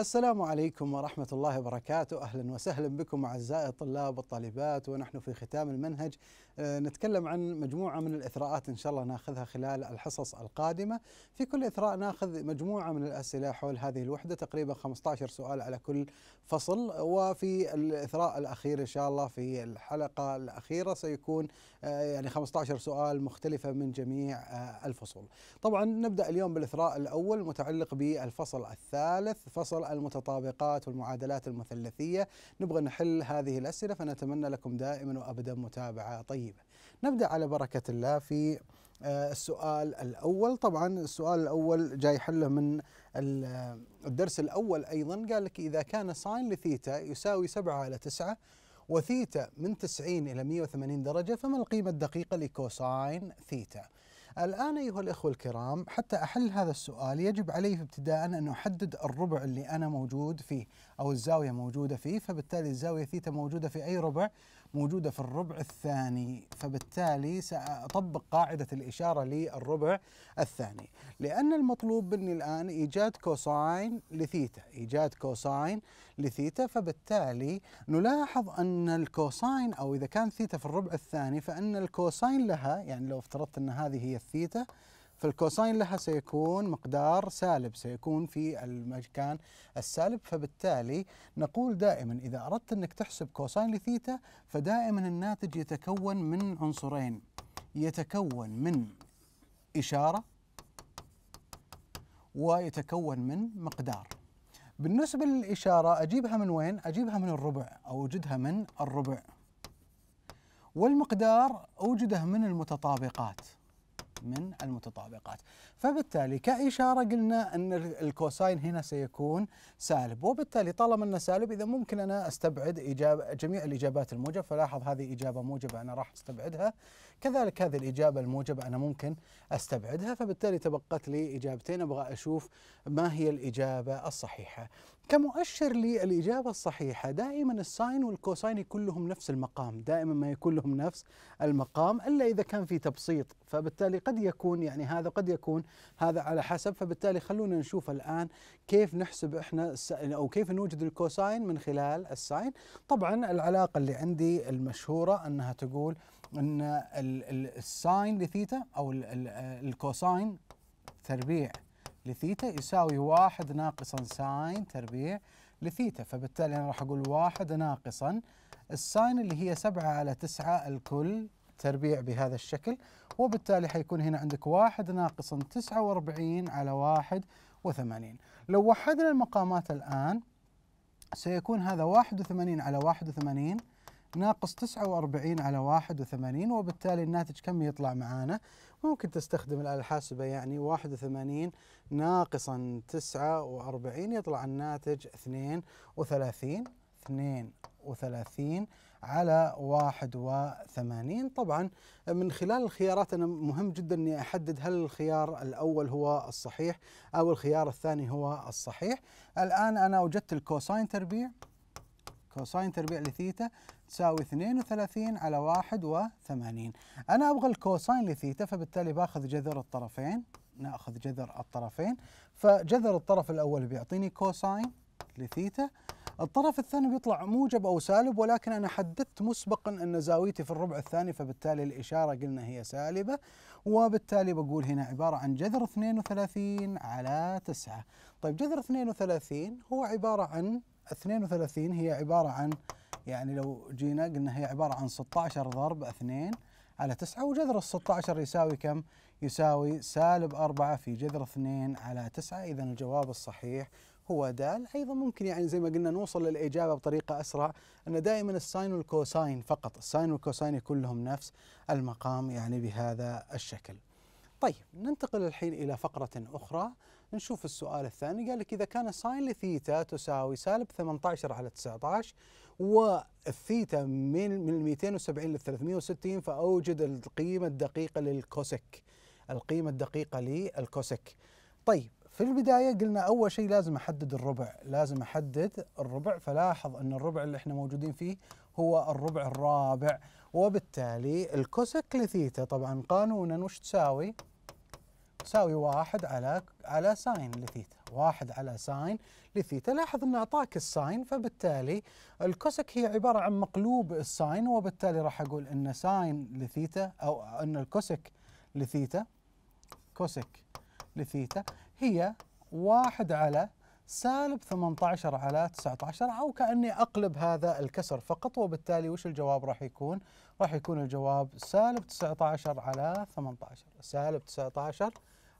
السلام عليكم ورحمة الله وبركاته أهلا وسهلا بكم أعزائي الطلاب والطالبات ونحن في ختام المنهج آه، نتكلم عن مجموعة من الإثراءات إن شاء الله ناخذها خلال الحصص القادمة في كل إثراء ناخذ مجموعة من الأسئلة حول هذه الوحدة تقريبا 15 سؤال على كل فصل وفي الإثراء الأخير إن شاء الله في الحلقة الأخيرة سيكون آه، يعني 15 سؤال مختلفة من جميع آه، الفصول طبعا نبدأ اليوم بالإثراء الأول متعلق بالفصل الثالث فصل المتطابقات والمعادلات المثلثية نبغى نحل هذه الأسئلة فنتمنى لكم دائما وأبدا متابعة طيبة نبدأ على بركة الله في آه، السؤال الأول طبعا السؤال الأول جاي حله من الدرس الأول أيضا قال لك إذا كان ساين لثيتا يساوي 7 على 9 وثيتا من 90 إلى 180 درجة فما القيمة الدقيقة لكوساين ثيتا؟ الآن أيها الإخوة الكرام حتى أحل هذا السؤال يجب علي ابتداء أن أحدد الربع اللي أنا موجود فيه أو الزاوية موجودة فيه فبالتالي الزاوية ثيتا موجودة في أي ربع موجودة في الربع الثاني فبالتالي سأطبق قاعدة الإشارة للربع الثاني لأن المطلوب مني الآن إيجاد كوساين لثيتا إيجاد كوساين لثيتا فبالتالي نلاحظ أن الكوساين أو إذا كان ثيتا في الربع الثاني فإن الكوساين لها يعني لو افترضت أن هذه هي الثيتا فالكوساين لها سيكون مقدار سالب سيكون في المكان السالب فبالتالي نقول دائما إذا أردت أنك تحسب كوساين لثيتا فدائما الناتج يتكون من عنصرين يتكون من إشارة ويتكون من مقدار بالنسبة للإشارة أجيبها من وين؟ أجيبها من الربع أوجدها من الربع والمقدار أوجده من المتطابقات من المتطابقات فبالتالي كإشارة قلنا أن الكوساين هنا سيكون سالب وبالتالي طالما أنه سالب إذا ممكن أنا أستبعد إجابة جميع الإجابات الموجبة فلاحظ هذه إجابة موجبة أنا راح أستبعدها كذلك هذه الإجابة الموجبة أنا ممكن أستبعدها فبالتالي تبقت لي إجابتين أبغى أشوف ما هي الإجابة الصحيحة كمؤشر للإجابة الصحيحة دائما الساين والكوساين كلهم نفس المقام دائما ما يكون لهم نفس المقام إلا إذا كان في تبسيط فبالتالي قد يكون يعني هذا قد يكون هذا على حسب فبالتالي خلونا نشوف الآن كيف نحسب إحنا أو كيف نوجد الكوساين من خلال الساين طبعا العلاقة اللي عندي المشهورة أنها تقول أن الساين لثيتا او الكوساين تربيع لثيتا يساوي واحد ناقصا ساين تربيع لثيتا فبالتالي انا راح اقول واحد ناقصا الساين اللي هي سبعة على تسعة الكل تربيع بهذا الشكل وبالتالي حيكون هنا عندك واحد ناقصا تسعة واربعين على واحد وثمانين لو وحدنا المقامات الآن سيكون هذا واحد وثمانين على واحد وثمانين ناقص 49 على 81 وبالتالي الناتج كم يطلع معانا ممكن تستخدم الآلة الحاسبة يعني 81 ناقصا 49 يطلع الناتج 32 32 على 81 طبعا من خلال الخيارات أنا مهم جدا أني أحدد هل الخيار الأول هو الصحيح أو الخيار الثاني هو الصحيح الآن أنا وجدت الكوساين تربيع كوساين تربيع لثيتا تساوي 32 على 81 أنا أبغى الكوساين لثيتا فبالتالي باخذ جذر الطرفين ناخذ جذر الطرفين فجذر الطرف الأول بيعطيني كوساين لثيتا الطرف الثاني بيطلع موجب أو سالب ولكن أنا حددت مسبقا أن زاويتي في الربع الثاني فبالتالي الإشارة قلنا هي سالبة وبالتالي بقول هنا عبارة عن جذر 32 على 9 طيب جذر 32 هو عبارة عن 32 هي عبارة عن يعني لو جينا قلنا هي عبارة عن 16 ضرب 2 على 9 وجذر ال 16 يساوي كم؟ يساوي سالب 4 في جذر 2 على 9 إذا الجواب الصحيح هو د أيضا ممكن يعني زي ما قلنا نوصل للإجابة بطريقة أسرع أن دائما الساين والكوساين فقط الساين والكوساين كلهم نفس المقام يعني بهذا الشكل طيب ننتقل الحين إلى فقرة أخرى نشوف السؤال الثاني قال لك إذا كان ساين لثيتا تساوي سالب 18 على 19 والثيتا من من 270 لل 360 فأوجد القيمة الدقيقة للكوسك القيمة الدقيقة للكوسك طيب في البداية قلنا أول شيء لازم أحدد الربع لازم أحدد الربع فلاحظ أن الربع اللي احنا موجودين فيه هو الربع الرابع وبالتالي الكوسك لثيتا طبعا قانونا وش تساوي؟ تساوي واحد على على ساين لثيتا واحد على ساين لثيتا لاحظ أن أعطاك الساين فبالتالي الكوسك هي عبارة عن مقلوب الساين وبالتالي راح أقول أن ساين لثيتا أو أن الكوسك لثيتا كوسك لثيتا هي واحد على سالب 18 على 19 أو كأني أقلب هذا الكسر فقط وبالتالي وش الجواب راح يكون؟ راح يكون الجواب سالب 19 على 18 سالب 19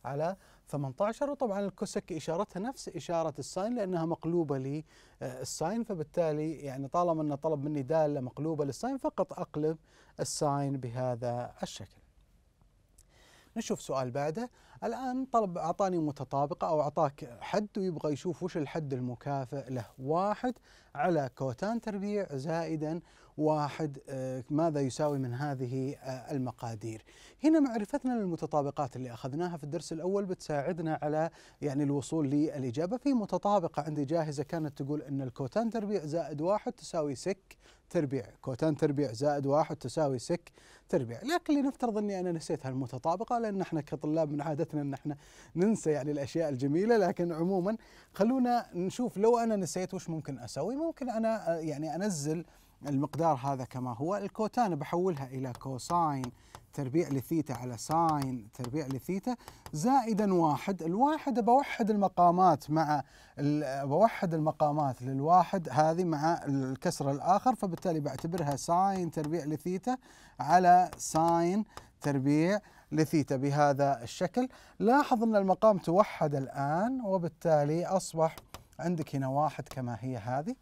على 18 وطبعا الكوسك اشارتها نفس اشاره الساين لانها مقلوبه للساين آه، فبالتالي يعني طالما انه طلب مني داله مقلوبه للساين فقط اقلب الساين بهذا الشكل. نشوف سؤال بعده الان طلب اعطاني متطابقه او اعطاك حد ويبغى يشوف وش الحد المكافئ له واحد على كوتان تربيع زائدا واحد آه، ماذا يساوي من هذه آه، المقادير هنا معرفتنا للمتطابقات اللي أخذناها في الدرس الأول بتساعدنا على يعني الوصول للإجابة في متطابقة عندي جاهزة كانت تقول أن الكوتان تربيع زائد واحد تساوي سك تربيع كوتان تربيع زائد واحد تساوي سك تربيع لكن لنفترض أني أنا نسيت هالمتطابقة لأن احنا كطلاب من عادتنا أن احنا ننسى يعني الأشياء الجميلة لكن عموما خلونا نشوف لو أنا نسيت وش ممكن أسوي ممكن أنا آه، يعني أنزل المقدار هذا كما هو الكوتان بحولها إلى كوساين تربيع لثيتا على ساين تربيع لثيتا زائدا واحد الواحد بوحد المقامات مع بوحد المقامات للواحد هذه مع الكسر الآخر فبالتالي بعتبرها ساين تربيع لثيتا على ساين تربيع لثيتا بهذا الشكل لاحظ أن المقام توحد الآن وبالتالي أصبح عندك هنا واحد كما هي هذه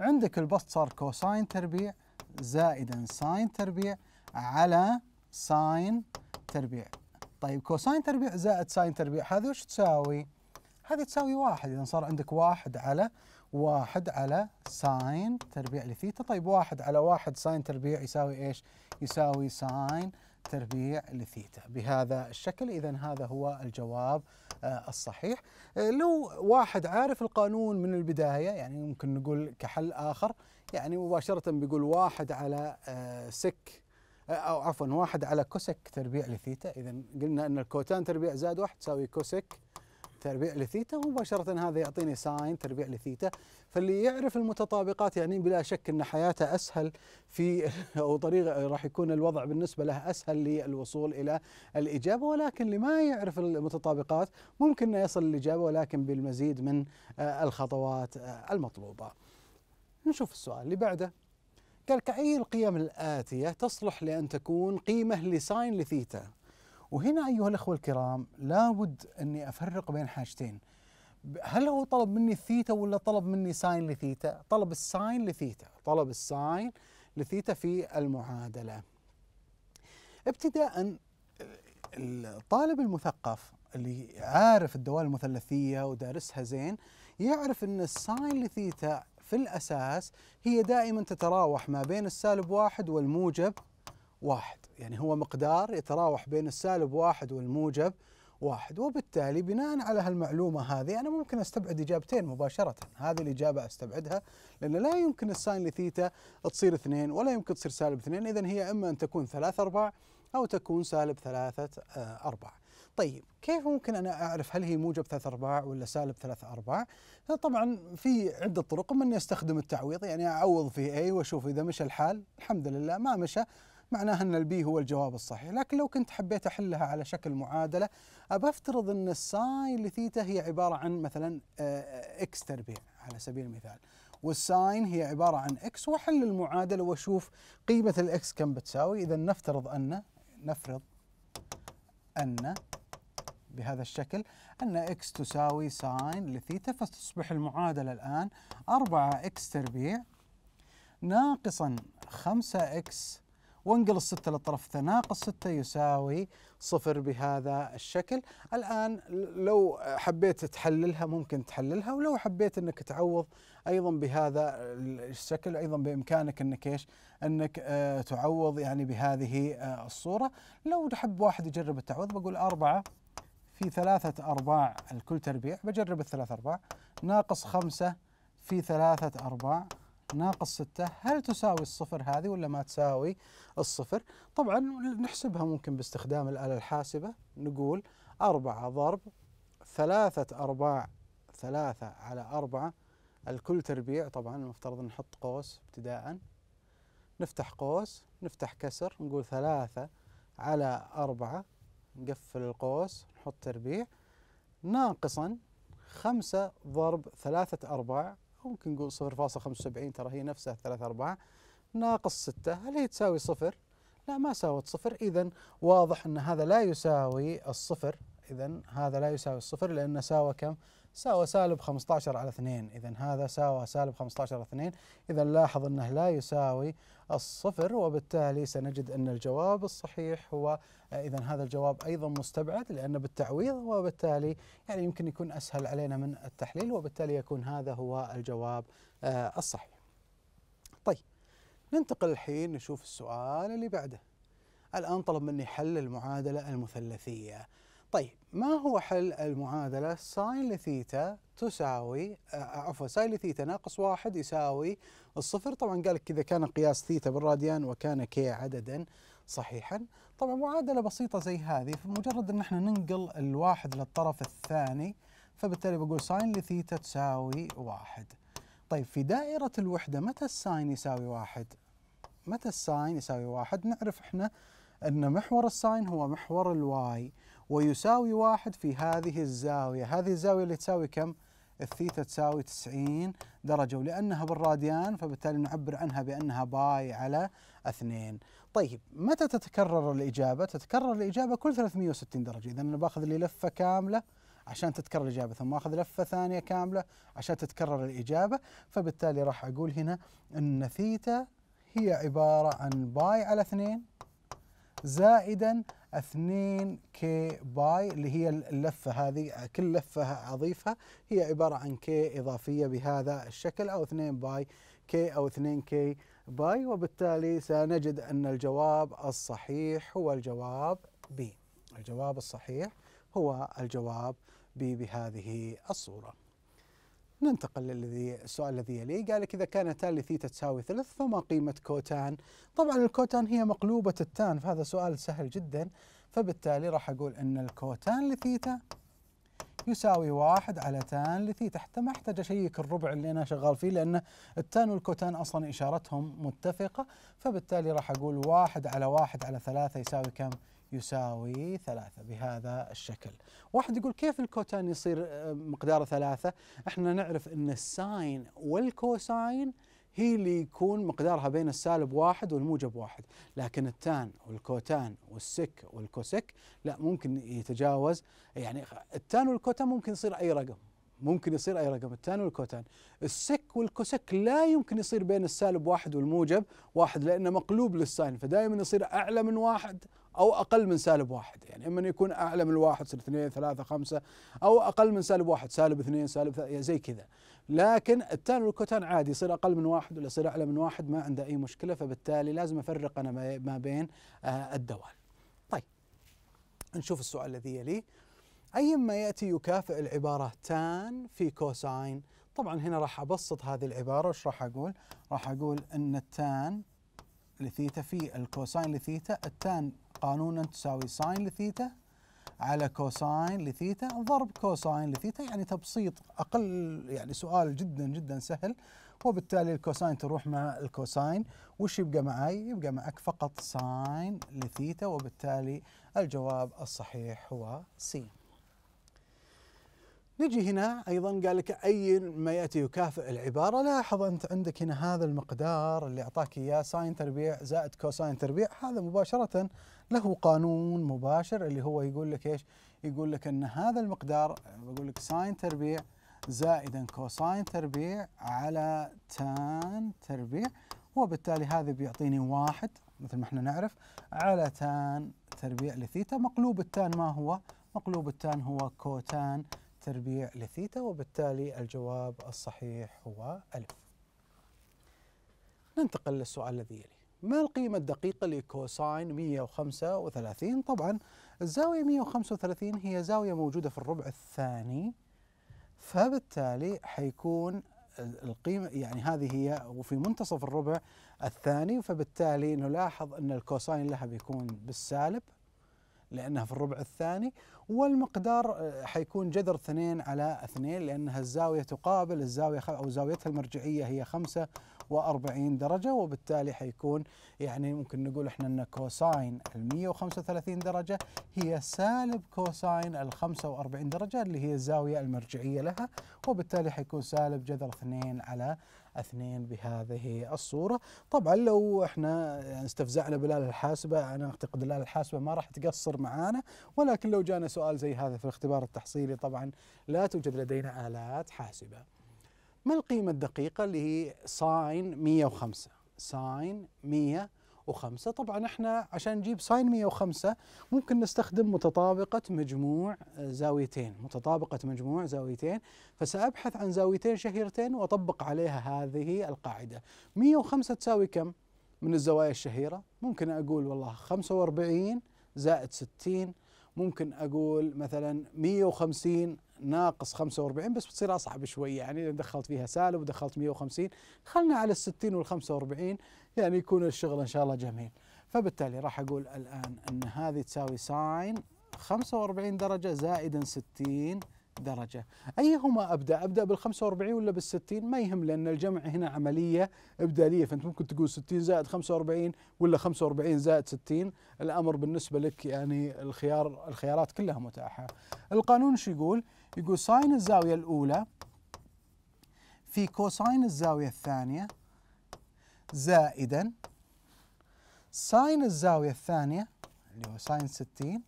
عندك البسط صار كوساين تربيع زائدا ساين تربيع على ساين تربيع طيب كوساين تربيع زائد ساين تربيع هذه وش تساوي؟ هذه تساوي واحد إذا صار عندك واحد على واحد على ساين تربيع لثيتا طيب واحد على واحد ساين تربيع يساوي إيش؟ يساوي ساين تربيع لثيتا بهذا الشكل إذا هذا هو الجواب آه، الصحيح آه، لو واحد عارف القانون من البداية يعني ممكن نقول كحل آخر يعني مباشرة بيقول واحد على آه، سك أو عفوا واحد على كوسك تربيع لثيتا إذا قلنا أن الكوتان تربيع زائد واحد تساوي كوسك تربيع لثيتا ومباشرة هذا يعطيني ساين تربيع لثيتا فاللي يعرف المتطابقات يعني بلا شك أن حياته أسهل في أو طريقة راح يكون الوضع بالنسبة له أسهل للوصول إلى الإجابة ولكن اللي ما يعرف المتطابقات ممكن أنه يصل للإجابة ولكن بالمزيد من آه، الخطوات آه، المطلوبة نشوف السؤال اللي بعده قال كأي القيم الآتية تصلح لأن تكون قيمة لساين لثيتا وهنا أيها الأخوة الكرام لابد أني أفرق بين حاجتين هل هو طلب مني الثيتا ولا طلب مني ساين لثيتا طلب الساين لثيتا طلب الساين لثيتا في المعادلة ابتداء الطالب المثقف اللي عارف الدوال المثلثية ودارسها زين يعرف أن الساين لثيتا في الأساس هي دائما تتراوح ما بين السالب واحد والموجب واحد يعني هو مقدار يتراوح بين السالب واحد والموجب واحد وبالتالي بناء على هالمعلومة هذه أنا ممكن أستبعد إجابتين مباشرة هذه الإجابة أستبعدها لأن لا يمكن الساين لثيتا تصير اثنين ولا يمكن تصير سالب اثنين إذا هي إما أن تكون ثلاث أرباع أو تكون سالب ثلاثة آه، أرباع طيب كيف ممكن أنا أعرف هل هي موجب ثلاث أرباع ولا سالب ثلاث أرباع طبعا في عدة طرق من أستخدم التعويض يعني أعوض في أي وأشوف إذا مشى الحال الحمد لله ما مشى معناها أن البي هو الجواب الصحيح لكن لو كنت حبيت أحلها على شكل معادلة أبى أفترض أن الساين لثيتا هي عبارة عن مثلا إكس آه، تربيع على سبيل المثال والساين هي عبارة عن إكس وأحل المعادلة وأشوف قيمة الإكس كم بتساوي إذا نفترض أن نفرض أن بهذا الشكل أن إكس تساوي ساين لثيتا فتصبح المعادلة الآن 4 إكس تربيع ناقصا 5 إكس وانقل الستة للطرف الثاني ناقص ستة يساوي صفر بهذا الشكل الآن لو حبيت تحللها ممكن تحللها ولو حبيت أنك تعوض أيضا بهذا الشكل أيضا بإمكانك أنك إيش أنك آه، تعوض يعني بهذه آه، الصورة لو تحب واحد يجرب التعوض بقول أربعة في ثلاثة أرباع الكل تربيع بجرب الثلاثة أرباع ناقص خمسة في ثلاثة أرباع ناقص 6 هل تساوي الصفر هذه ولا ما تساوي الصفر؟ طبعا نحسبها ممكن باستخدام الآلة الحاسبة نقول 4 ضرب 3 أرباع 3 على 4 الكل تربيع طبعا المفترض نحط قوس ابتداء نفتح قوس نفتح كسر نقول 3 على 4 نقفل القوس نحط تربيع ناقصا 5 ضرب 3 أرباع ممكن نقول 0.75 ترى هي نفسها 3 أرباع ناقص 6 هل هي تساوي صفر؟ لا ما ساوت صفر إذا واضح أن هذا لا يساوي الصفر إذا هذا لا يساوي الصفر لأنه ساوى كم؟ ساوى سالب 15 على 2 إذا هذا ساوى سالب 15 على 2 إذا لاحظ أنه لا يساوي الصفر وبالتالي سنجد أن الجواب الصحيح هو إذا هذا الجواب أيضا مستبعد لأنه بالتعويض وبالتالي يعني يمكن يكون أسهل علينا من التحليل وبالتالي يكون هذا هو الجواب آه، الصحيح طيب ننتقل الحين نشوف السؤال اللي بعده الآن طلب مني حل المعادلة المثلثية طيب ما هو حل المعادلة ساين لثيتا تساوي آه، آه، عفوا ساين لثيتا ناقص واحد يساوي الصفر طبعا قال لك إذا كان قياس ثيتا بالراديان وكان كي عددا صحيحا طبعا معادلة بسيطة زي هذه فمجرد أن احنا ننقل الواحد للطرف الثاني فبالتالي بقول ساين لثيتا تساوي واحد طيب في دائرة الوحدة متى الساين يساوي واحد؟ متى الساين يساوي واحد؟ نعرف احنا أن محور الساين هو محور الواي ويساوي واحد في هذه الزاوية هذه الزاوية اللي تساوي كم؟ الثيتا تساوي 90 درجة ولأنها بالراديان فبالتالي نعبر عنها بأنها باي على 2 طيب متى تتكرر الإجابة؟ تتكرر الإجابة كل 360 درجة إذا أنا باخذ لي لفة كاملة عشان تتكرر الإجابة ثم أخذ لفة ثانية كاملة عشان تتكرر الإجابة فبالتالي راح أقول هنا أن ثيتا هي عبارة عن باي على 2 زائدا 2 كي باي اللي هي اللفه هذه كل لفه اضيفها هي عباره عن كي اضافيه بهذا الشكل او 2 باي كي او 2 كي باي وبالتالي سنجد ان الجواب الصحيح هو الجواب بي الجواب الصحيح هو الجواب بي بهذه الصوره ننتقل للذي السؤال الذي يليه قال لك إذا كان تان لثيتا تساوي ثلث فما قيمة كوتان طبعا الكوتان هي مقلوبة التان فهذا سؤال سهل جدا فبالتالي راح أقول أن الكوتان لثيتا يساوي واحد على تان لثيتا حتى ما احتاج أشيك الربع اللي أنا شغال فيه لأن التان والكوتان أصلا إشارتهم متفقة فبالتالي راح أقول واحد على واحد على ثلاثة يساوي كم؟ يساوي ثلاثة بهذا الشكل واحد يقول كيف الكوتان يصير آه، مقداره ثلاثة احنا نعرف ان الساين والكوساين هي اللي يكون مقدارها بين السالب واحد والموجب واحد لكن التان والكوتان والسك والكوسك لا ممكن يتجاوز يعني التان والكوتان ممكن يصير أي رقم ممكن يصير أي رقم التان والكوتان السك والكوسك لا يمكن يصير بين السالب واحد والموجب واحد لأنه مقلوب للساين فدائما يصير أعلى من واحد أو أقل من سالب واحد يعني إما يكون أعلى من الواحد يصير اثنين ثلاثة خمسة أو أقل من سالب واحد سالب اثنين سالب ثلاثة يعني زي كذا لكن التان والكوتان عادي يصير أقل من واحد ولا يصير أعلى من واحد ما عنده أي مشكلة فبالتالي لازم أفرق أنا ما بين آه، الدوال طيب نشوف السؤال الذي يليه أي ما يأتي يكافئ العبارة تان في كوساين طبعا هنا راح أبسط هذه العبارة وش راح أقول راح أقول أن التان لثيتا في الكوساين لثيتا التان قانونا تساوي ساين لثيتا على كوساين لثيتا ضرب كوساين لثيتا يعني تبسيط اقل يعني سؤال جدا جدا سهل وبالتالي الكوساين تروح مع الكوساين وش يبقى معي؟ يبقى معك فقط ساين لثيتا وبالتالي الجواب الصحيح هو سين نجي هنا ايضا قال لك اي ما ياتي يكافئ العباره لاحظ انت عندك هنا هذا المقدار اللي اعطاك اياه ساين تربيع زائد كوساين تربيع هذا مباشره له قانون مباشر اللي هو يقول لك ايش؟ يقول لك ان هذا المقدار بقول لك ساين تربيع زائدا كوساين تربيع على تان تربيع وبالتالي هذا بيعطيني واحد مثل ما احنا نعرف على تان تربيع لثيتا مقلوب التان ما هو؟ مقلوب التان هو كوتان تربيع لثيتا وبالتالي الجواب الصحيح هو ألف ننتقل للسؤال الذي يلي ما القيمة الدقيقة لكوساين 135 طبعا الزاوية 135 هي زاوية موجودة في الربع الثاني فبالتالي حيكون القيمة يعني هذه هي وفي منتصف الربع الثاني فبالتالي نلاحظ أن الكوساين لها بيكون بالسالب لأنها في الربع الثاني والمقدار آه، حيكون جذر اثنين على اثنين لأنها الزاوية تقابل الزاوية أو زاويتها المرجعية هي خمسة 140 درجة وبالتالي حيكون يعني ممكن نقول احنا ان كوساين ال 135 درجة هي سالب كوساين ال 45 درجة اللي هي الزاوية المرجعية لها وبالتالي حيكون سالب جذر 2 على 2 بهذه الصورة طبعا لو احنا استفزعنا بالآلة الحاسبة أنا أعتقد الآلة الحاسبة ما راح تقصر معانا ولكن لو جانا سؤال زي هذا في الاختبار التحصيلي طبعا لا توجد لدينا آلات حاسبة ما القيمة الدقيقة اللي هي ساين 105 ساين 105 طبعا احنا عشان نجيب ساين 105 ممكن نستخدم متطابقة مجموع زاويتين متطابقة مجموع زاويتين فسأبحث عن زاويتين شهيرتين وأطبق عليها هذه القاعدة 105 تساوي كم من الزوايا الشهيرة ممكن أقول والله 45 زائد 60 ممكن اقول مثلا 150 ناقص 45 بس بتصير اصعب شوي يعني دخلت فيها سالب ودخلت 150 خلنا على ال 60 وال 45 يعني يكون الشغل ان شاء الله جميل فبالتالي راح اقول الان ان هذه تساوي ساين 45 درجه زائدا 60 درجة أيهما أبدأ أبدأ بال45 ولا بال60 ما يهم لأن الجمع هنا عملية إبدالية فأنت ممكن تقول 60 زائد 45 ولا 45 زائد 60 الأمر بالنسبة لك يعني الخيار الخيارات كلها متاحة القانون شو يقول يقول ساين الزاوية الأولى في كوساين الزاوية الثانية زائدا ساين الزاوية الثانية اللي هو ساين 60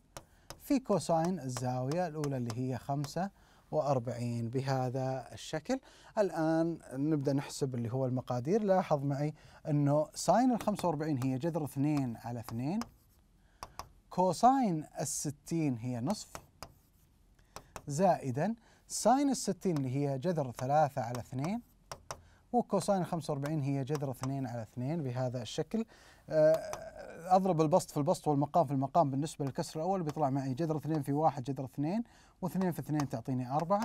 في كوساين الزاوية الأولى اللي هي 45 بهذا الشكل الآن نبدأ نحسب اللي هو المقادير لاحظ معي أنه ساين ال 45 هي جذر 2 على 2 كوساين ال 60 هي نصف زائدا ساين ال 60 اللي هي جذر 3 على 2 وكوساين 45 هي جذر 2 على 2 بهذا الشكل آه، اضرب البسط في البسط والمقام في المقام بالنسبه للكسر الاول بيطلع معي جذر 2 في 1 جذر 2 و2 في 2 تعطيني 4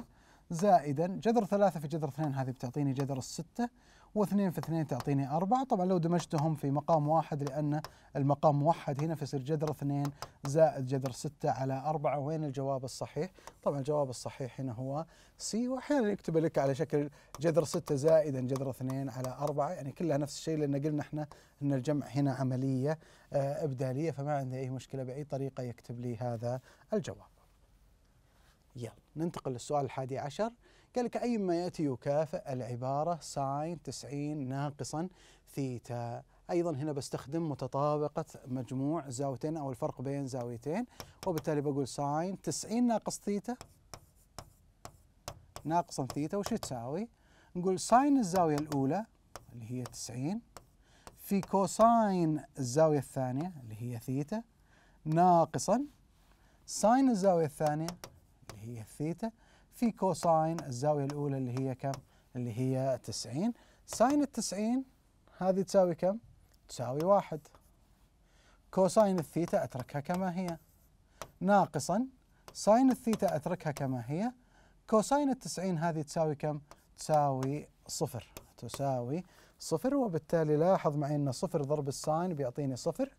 زائدا جذر ثلاثة في جذر اثنين هذه بتعطيني جذر الستة واثنين في اثنين تعطيني أربعة طبعا لو دمجتهم في مقام واحد لأن المقام موحد هنا فيصير جذر اثنين زائد جذر ستة على أربعة وين الجواب الصحيح؟ طبعا الجواب الصحيح هنا هو سي وأحيانا يكتب لك على شكل جذر ستة زائدا جذر اثنين على أربعة يعني كلها نفس الشيء لأن قلنا احنا أن الجمع هنا عملية آه، إبدالية فما عندي أي مشكلة بأي طريقة يكتب لي هذا الجواب يلا ننتقل للسؤال الحادي عشر قال لك أيما يأتي يكافئ العبارة ساين 90 ناقصا ثيتا أيضا هنا بستخدم متطابقة مجموع زاويتين أو الفرق بين زاويتين وبالتالي بقول ساين 90 ناقص ثيتا ناقصا ثيتا وش تساوي؟ نقول ساين الزاوية الأولى اللي هي 90 في كوساين الزاوية الثانية اللي هي ثيتا ناقصا ساين الزاوية الثانية هي الثيتا في كوساين الزاوية الأولى اللي هي كم؟ اللي هي 90 ساين ال 90 هذه تساوي كم؟ تساوي واحد كوساين الثيتا أتركها كما هي ناقصا ساين الثيتا أتركها كما هي كوساين التسعين هذه تساوي كم؟ تساوي صفر تساوي صفر وبالتالي لاحظ معي أن صفر ضرب الساين بيعطيني صفر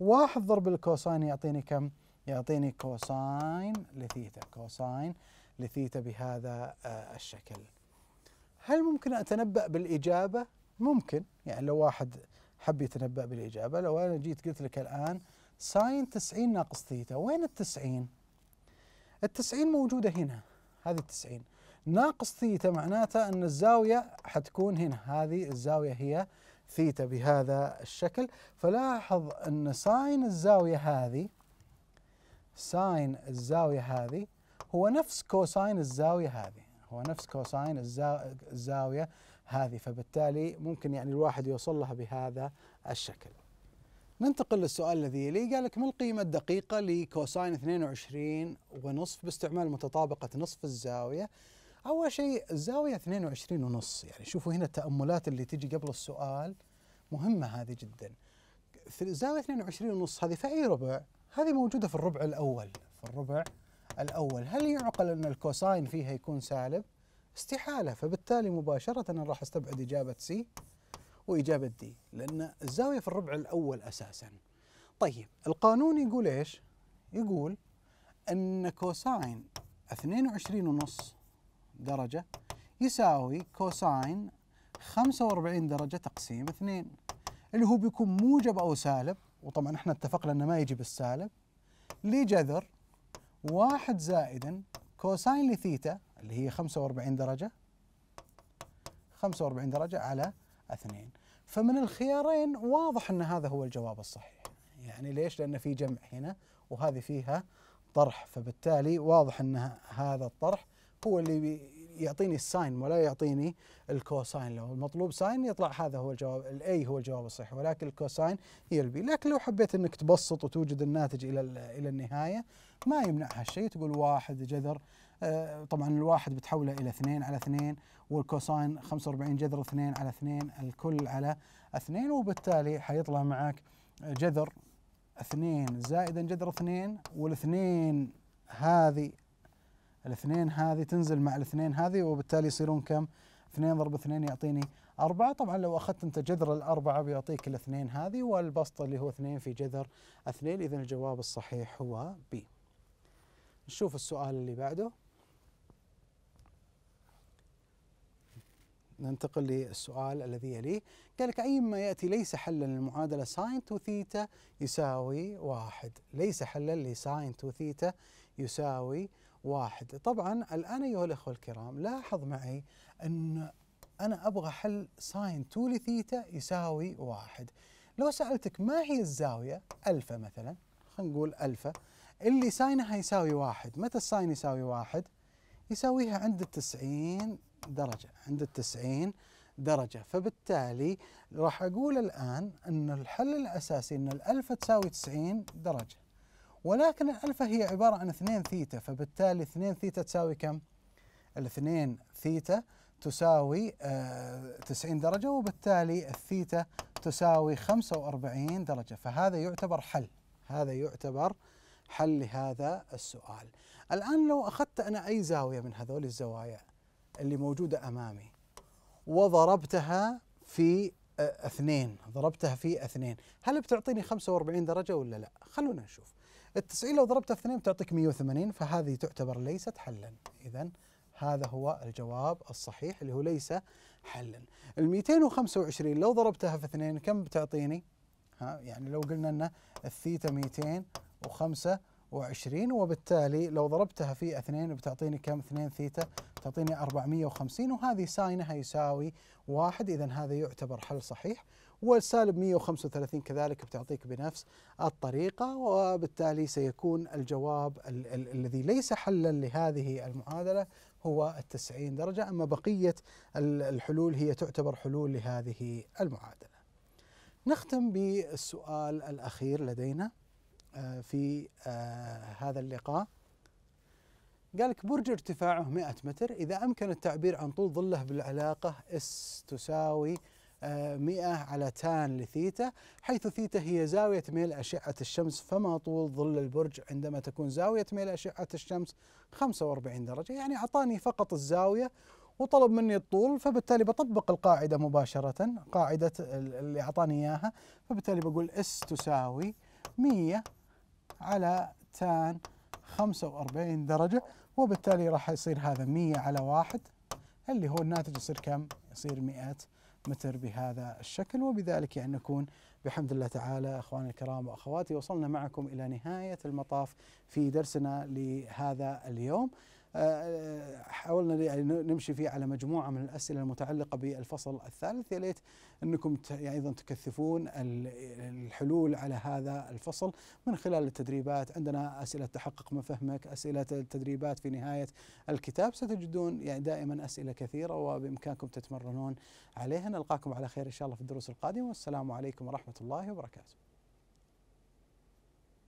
واحد ضرب الكوساين يعطيني كم؟ يعطيني كوساين لثيتا كوساين لثيتا بهذا آه، الشكل هل ممكن أتنبأ بالإجابة؟ ممكن يعني لو واحد حب يتنبأ بالإجابة لو أنا جيت قلت لك الآن ساين 90 ناقص ثيتا وين التسعين؟ التسعين موجودة هنا هذه التسعين ناقص ثيتا معناته أن الزاوية حتكون هنا هذه الزاوية هي ثيتا بهذا الشكل فلاحظ أن ساين الزاوية هذه ساين الزاوية هذه هو نفس كوساين الزاوية هذه هو نفس كوساين الزاوية هذه فبالتالي ممكن يعني الواحد يوصل لها بهذا الشكل ننتقل للسؤال الذي يلي قال لك ما القيمة الدقيقة لكوساين 22 ونصف باستعمال متطابقة نصف الزاوية أول شيء الزاوية 22 ونص يعني شوفوا هنا التأملات اللي تجي قبل السؤال مهمة هذه جدا الزاوية 22 ونص هذه في أي ربع هذه موجودة في الربع الأول في الربع الأول هل يعقل أن الكوساين فيها يكون سالب؟ استحالة فبالتالي مباشرة أنا راح استبعد إجابة سي وإجابة دي لأن الزاوية في الربع الأول أساسا طيب القانون يقول إيش؟ يقول أن كوساين 22.5 درجة يساوي كوساين 45 درجة تقسيم 2 اللي هو بيكون موجب أو سالب وطبعا احنا اتفقنا انه ما يجي بالسالب لجذر واحد زائدا كوساين لثيتا اللي هي 45 درجة 45 درجة على اثنين فمن الخيارين واضح ان هذا هو الجواب الصحيح يعني ليش؟ لان في جمع هنا وهذه فيها طرح فبالتالي واضح ان هذا الطرح هو اللي يعطيني الساين ولا يعطيني الكوساين لو المطلوب ساين يطلع هذا هو الجواب الاي هو الجواب الصحيح ولكن الكوساين هي البي لكن لو حبيت انك تبسط وتوجد الناتج الى الى النهايه ما يمنع هالشيء تقول واحد جذر آه، طبعا الواحد بتحوله الى اثنين على اثنين والكوساين 45 جذر اثنين على اثنين الكل على اثنين وبالتالي حيطلع معك جذر اثنين زائدا جذر اثنين والاثنين هذه الاثنين هذه تنزل مع الاثنين هذه وبالتالي يصيرون كم؟ اثنين ضرب اثنين يعطيني أربعة طبعا لو أخذت أنت جذر الأربعة بيعطيك الاثنين هذه والبسط اللي هو اثنين في جذر اثنين إذا الجواب الصحيح هو بي نشوف السؤال اللي بعده ننتقل للسؤال الذي يليه قال لك أي ما يأتي ليس حلا للمعادلة ساين تو ثيتا يساوي واحد ليس حلا لساين تو ثيتا يساوي واحد طبعا الآن أيها الأخوة الكرام لاحظ معي أن أنا أبغى حل ساين 2 لثيتا يساوي واحد لو سألتك ما هي الزاوية ألفا مثلا خلينا نقول ألفا اللي ساينها يساوي واحد متى الساين يساوي واحد يساويها عند التسعين درجة عند التسعين درجة فبالتالي راح أقول الآن أن الحل الأساسي أن الألفا تساوي تسعين درجة ولكن الألفة هي عبارة عن 2 ثيتا فبالتالي 2 ثيتا تساوي كم؟ ال 2 ثيتا تساوي 90 آه، درجة وبالتالي الثيتا تساوي 45 درجة فهذا يعتبر حل هذا يعتبر حل لهذا السؤال الآن لو أخذت أنا أي زاوية من هذول الزوايا اللي موجودة أمامي وضربتها في آه، اثنين ضربتها في اثنين هل بتعطيني 45 درجة ولا لا خلونا نشوف ال 90 لو ضربتها في 2 بتعطيك 180 فهذه تعتبر ليست حلا اذا هذا هو الجواب الصحيح اللي هو ليس حلا ال 225 لو ضربتها في 2 كم بتعطيني ها يعني لو قلنا ان الثيتا 225 وبالتالي لو ضربتها في 2 بتعطيني كم 2 ثيتا تعطيني 450 وهذه ساينها يساوي واحد إذا هذا يعتبر حل صحيح والسالب 135 كذلك بتعطيك بنفس الطريقة وبالتالي سيكون الجواب ال ال الذي ليس حلا لهذه المعادلة هو التسعين درجة أما بقية الحلول هي تعتبر حلول لهذه المعادلة نختم بالسؤال الأخير لدينا آه، في آه، هذا اللقاء قال لك برج ارتفاعه 100 متر إذا أمكن التعبير عن طول ظله بالعلاقة S تساوي 100 على تان لثيتا حيث ثيتا هي زاوية ميل أشعة الشمس فما طول ظل البرج عندما تكون زاوية ميل أشعة الشمس 45 درجة يعني أعطاني فقط الزاوية وطلب مني الطول فبالتالي بطبق القاعدة مباشرة قاعدة اللي أعطاني إياها فبالتالي بقول اس تساوي 100 على تان 45 درجة وبالتالي راح يصير هذا 100 على 1 اللي هو الناتج يصير كم؟ يصير 100 متر بهذا الشكل وبذلك يعني نكون بحمد الله تعالى اخواني الكرام واخواتي وصلنا معكم الى نهايه المطاف في درسنا لهذا اليوم آه، آه، حاولنا يعني نمشي فيه على مجموعه من الاسئله المتعلقه بالفصل الثالث يا ليت انكم يعني ايضا تكثفون الحلول على هذا الفصل من خلال التدريبات عندنا اسئله تحقق من فهمك اسئله التدريبات في نهايه الكتاب ستجدون يعني دائما اسئله كثيره وبامكانكم تتمرنون عليها نلقاكم على خير ان شاء الله في الدروس القادمه والسلام عليكم ورحمه الله وبركاته